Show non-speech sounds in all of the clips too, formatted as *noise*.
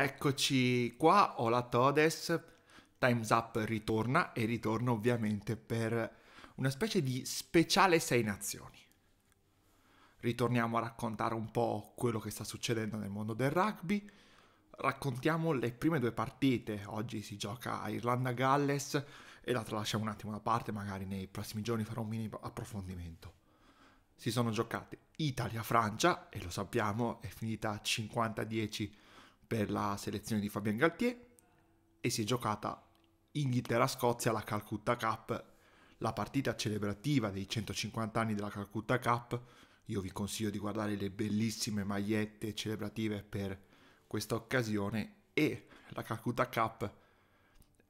Eccoci qua, hola Todes, Time's Up ritorna e ritorna ovviamente per una specie di speciale 6 nazioni. Ritorniamo a raccontare un po' quello che sta succedendo nel mondo del rugby, raccontiamo le prime due partite, oggi si gioca a Irlanda-Galles e la tralasciamo un attimo da parte, magari nei prossimi giorni farò un mini approfondimento. Si sono giocate Italia-Francia e lo sappiamo, è finita 50-10 per la selezione di Fabien Galtier e si è giocata Inghilterra-Scozia la Calcutta Cup, la partita celebrativa dei 150 anni della Calcutta Cup. Io vi consiglio di guardare le bellissime magliette celebrative per questa occasione e la Calcutta Cup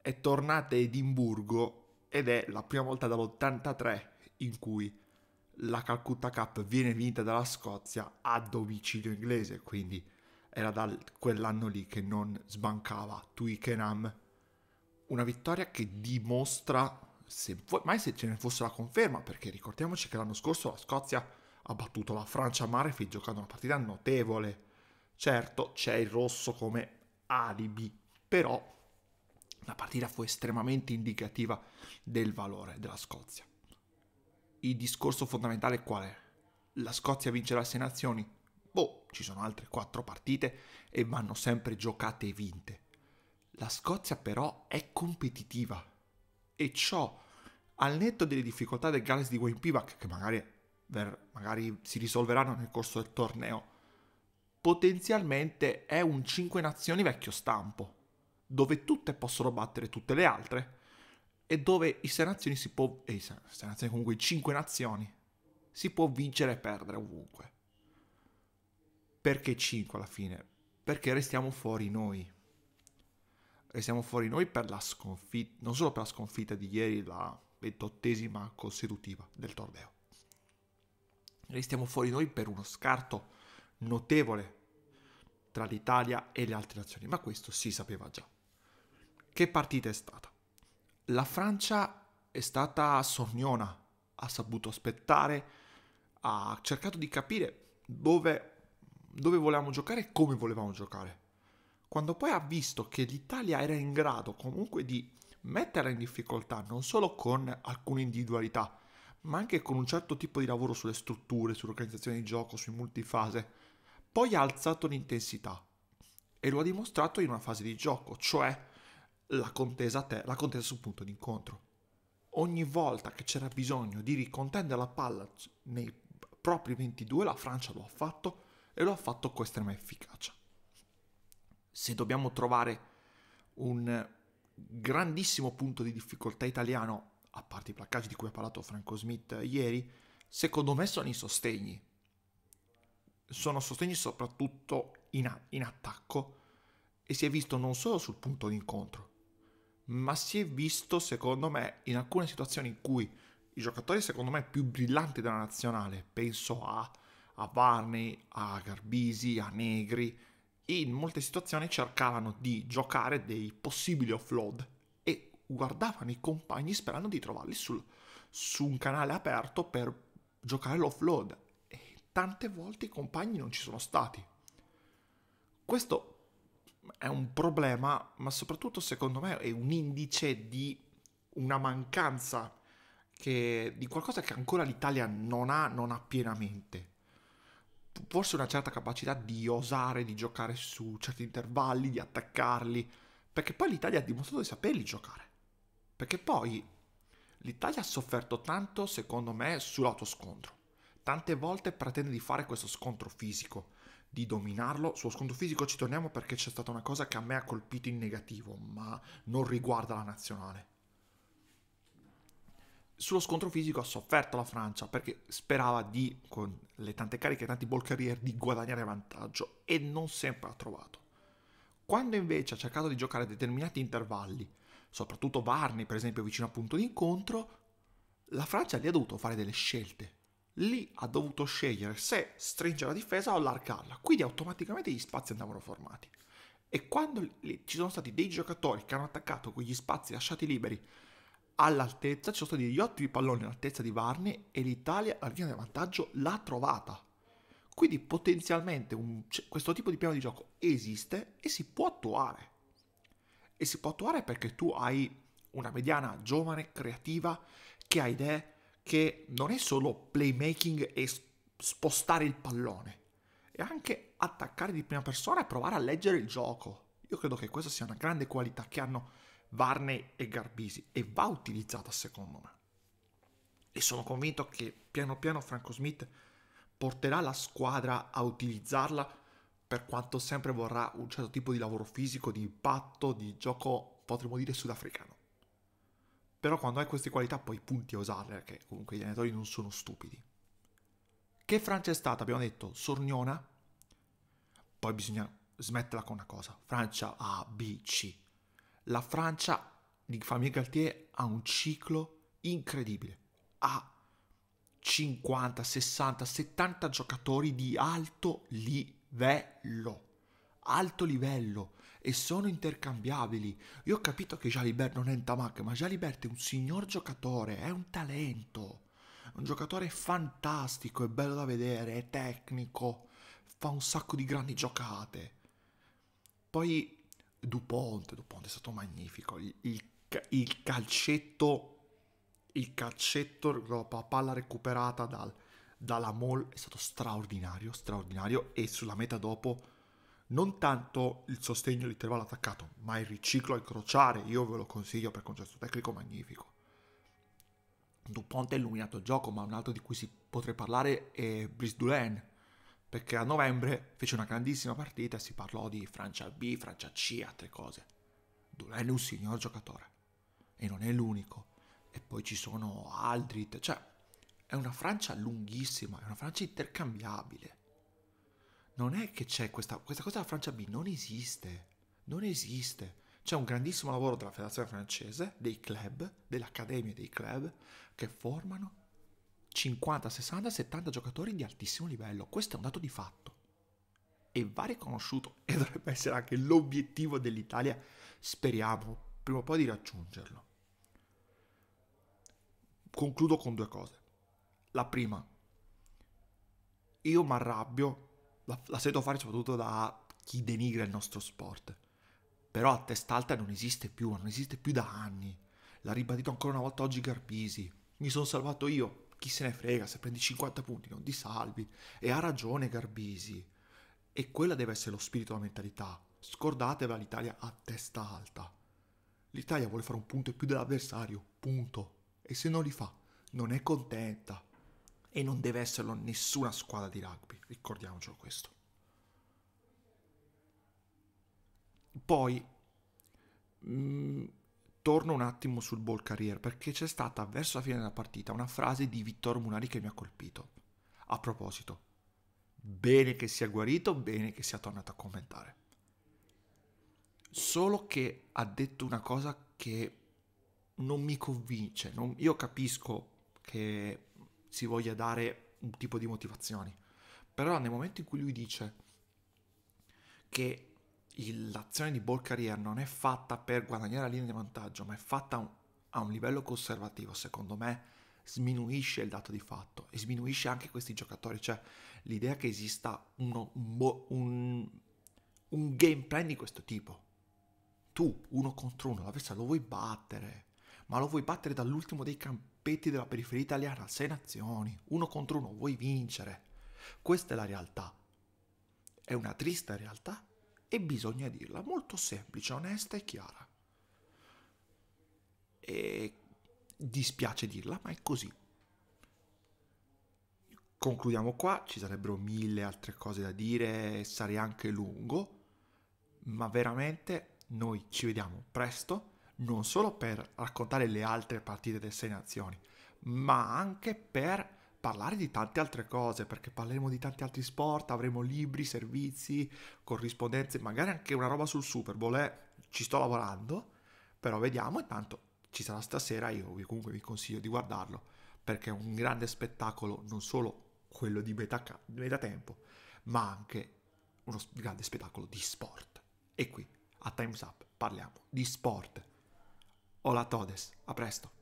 è tornata a Edimburgo ed è la prima volta dall'83 in cui la Calcutta Cup viene vinta dalla Scozia a domicilio inglese, quindi era da quell'anno lì che non sbancava Twickenham. Una vittoria che dimostra, se fu- mai se ce ne fosse la conferma, perché ricordiamoci che l'anno scorso la Scozia ha battuto la Francia a Marefi giocando una partita notevole. Certo, c'è il rosso come alibi, però la partita fu estremamente indicativa del valore della Scozia. Il discorso fondamentale qual è? La Scozia vince le 6 nazioni? boh, ci sono altre quattro partite e vanno sempre giocate e vinte. La Scozia però è competitiva e ciò, al netto delle difficoltà del Galles di Wayne Pivac, che magari, magari si risolveranno nel corso del torneo, potenzialmente è un 5 nazioni vecchio stampo, dove tutte possono battere tutte le altre e dove i 6 nazioni si può... Eh, 6 nazioni comunque 5 nazioni si può vincere e perdere ovunque. Perché 5 alla fine? Perché restiamo fuori noi. Restiamo fuori noi per la sconfitta, non solo per la sconfitta di ieri, la ventottesima consecutiva del torneo. Restiamo fuori noi per uno scarto notevole tra l'Italia e le altre nazioni, ma questo si sapeva già. Che partita è stata? La Francia è stata sorniona, ha saputo aspettare, ha cercato di capire dove dove volevamo giocare e come volevamo giocare. Quando poi ha visto che l'Italia era in grado comunque di metterla in difficoltà non solo con alcune individualità, ma anche con un certo tipo di lavoro sulle strutture, sull'organizzazione di gioco, sui multifase, poi ha alzato l'intensità e lo ha dimostrato in una fase di gioco, cioè la contesa, te- la contesa sul punto d'incontro. Ogni volta che c'era bisogno di ricontendere la palla nei propri 22, la Francia lo ha fatto e lo ha fatto con estrema efficacia. Se dobbiamo trovare un grandissimo punto di difficoltà italiano, a parte i placcaggi di cui ha parlato Franco Smith ieri, secondo me sono i sostegni. Sono sostegni soprattutto in, a- in attacco e si è visto non solo sul punto d'incontro, ma si è visto secondo me in alcune situazioni in cui i giocatori secondo me più brillanti della nazionale, penso a a Varney, a Garbisi, a Negri, in molte situazioni cercavano di giocare dei possibili offload e guardavano i compagni sperando di trovarli sul, su un canale aperto per giocare l'offload e tante volte i compagni non ci sono stati. Questo è un problema, ma soprattutto secondo me è un indice di una mancanza che, di qualcosa che ancora l'Italia non ha, non ha pienamente forse una certa capacità di osare, di giocare su certi intervalli, di attaccarli, perché poi l'Italia ha dimostrato di saperli giocare. Perché poi l'Italia ha sofferto tanto, secondo me, sull'autoscontro. Tante volte pretende di fare questo scontro fisico, di dominarlo. Sullo scontro fisico ci torniamo perché c'è stata una cosa che a me ha colpito in negativo, ma non riguarda la nazionale sullo scontro fisico ha sofferto la Francia perché sperava di, con le tante cariche e tanti ball carrier, di guadagnare vantaggio e non sempre ha trovato. Quando invece ha cercato di giocare a determinati intervalli, soprattutto Varney per esempio vicino al punto d'incontro, la Francia lì ha dovuto fare delle scelte. Lì ha dovuto scegliere se stringere la difesa o allargarla, quindi automaticamente gli spazi andavano formati. E quando ci sono stati dei giocatori che hanno attaccato quegli spazi lasciati liberi all'altezza, ci sono stati gli ottimi palloni all'altezza di Varney e l'Italia la linea di vantaggio l'ha trovata. Quindi potenzialmente un, questo tipo di piano di gioco esiste e si può attuare. E si può attuare perché tu hai una mediana giovane, creativa, che ha idee, che non è solo playmaking e spostare il pallone, è anche attaccare di prima persona e provare a leggere il gioco. Io credo che questa sia una grande qualità che hanno Varney e Garbisi e va utilizzata secondo me. E sono convinto che piano piano Franco Smith porterà la squadra a utilizzarla per quanto sempre vorrà un certo tipo di lavoro fisico, di impatto, di gioco, potremmo dire, sudafricano. Però quando hai queste qualità poi punti a usarle, perché comunque gli allenatori non sono stupidi. Che Francia è stata? Abbiamo detto sorniona. Poi bisogna smetterla con una cosa. Francia A, B, C la Francia di Famille Galtier ha un ciclo incredibile. Ha 50, 60, 70 giocatori di alto livello. Alto livello e sono intercambiabili. Io ho capito che Jalibert non è un tamac, ma Jalibert è un signor giocatore, è un talento. È un giocatore fantastico, è bello da vedere, è tecnico, fa un sacco di grandi giocate. Poi Dupont, Dupont è stato magnifico, il, il, il calcetto, il calcetto, la palla recuperata dal, dalla Mall è stato straordinario, straordinario e sulla meta dopo non tanto il sostegno di Treval attaccato, ma il riciclo al crociare, io ve lo consiglio per concerto tecnico magnifico. Dupont ha illuminato il gioco, ma un altro di cui si potrei parlare è Brice Dulain perché a novembre fece una grandissima partita e si parlò di Francia B, Francia C e altre cose. Dulain è un signor giocatore e non è l'unico. E poi ci sono altri, cioè è una Francia lunghissima, è una Francia intercambiabile. Non è che c'è questa, questa cosa della Francia B, non esiste, non esiste. C'è un grandissimo lavoro della federazione francese, dei club, dell'accademia dei club, che formano 50, 60, 70 giocatori di altissimo livello. Questo è un dato di fatto. E va riconosciuto e *laughs* dovrebbe essere anche l'obiettivo dell'Italia. Speriamo prima o poi di raggiungerlo. Concludo con due cose. La prima, io mi arrabbio, la, la sento fare soprattutto da chi denigra il nostro sport. Però a testa alta non esiste più, non esiste più da anni. L'ha ribadito ancora una volta oggi Garbisi. Mi sono salvato io, chi se ne frega, se prendi 50 punti non ti salvi. E ha ragione Garbisi. E quella deve essere lo spirito, la mentalità. Scordatevela l'Italia a testa alta. L'Italia vuole fare un punto in più dell'avversario, punto. E se non li fa, non è contenta. E non deve esserlo nessuna squadra di rugby, ricordiamocelo questo. Poi... Mh, mm, torno un attimo sul ball career perché c'è stata verso la fine della partita una frase di Vittorio Munari che mi ha colpito. A proposito, bene che sia guarito, bene che sia tornato a commentare. Solo che ha detto una cosa che non mi convince. Non, io capisco che si voglia dare un tipo di motivazioni, però nel momento in cui lui dice che l'azione di ball career non è fatta per guadagnare la linea di vantaggio, ma è fatta a un, a un livello conservativo, secondo me sminuisce il dato di fatto e sminuisce anche questi giocatori, cioè l'idea che esista uno, un, un, un game plan di questo tipo. Tu, uno contro uno, l'avversario lo vuoi battere, ma lo vuoi battere dall'ultimo dei campetti della periferia italiana, sei nazioni, uno contro uno, vuoi vincere. Questa è la realtà. È una triste realtà e bisogna dirla molto semplice, onesta e chiara. E dispiace dirla, ma è così. Concludiamo qua, ci sarebbero mille altre cose da dire, sarei anche lungo, ma veramente noi ci vediamo presto, non solo per raccontare le altre partite delle sei nazioni, ma anche per parlare di tante altre cose, perché parleremo di tanti altri sport, avremo libri, servizi, corrispondenze, magari anche una roba sul Super Bowl, eh? ci sto lavorando, però vediamo, intanto ci sarà stasera, io comunque vi consiglio di guardarlo, perché è un grande spettacolo, non solo quello di metà, metà tempo, ma anche uno grande spettacolo di sport. E qui, a Time's Up, parliamo di sport. Hola Todes, a presto!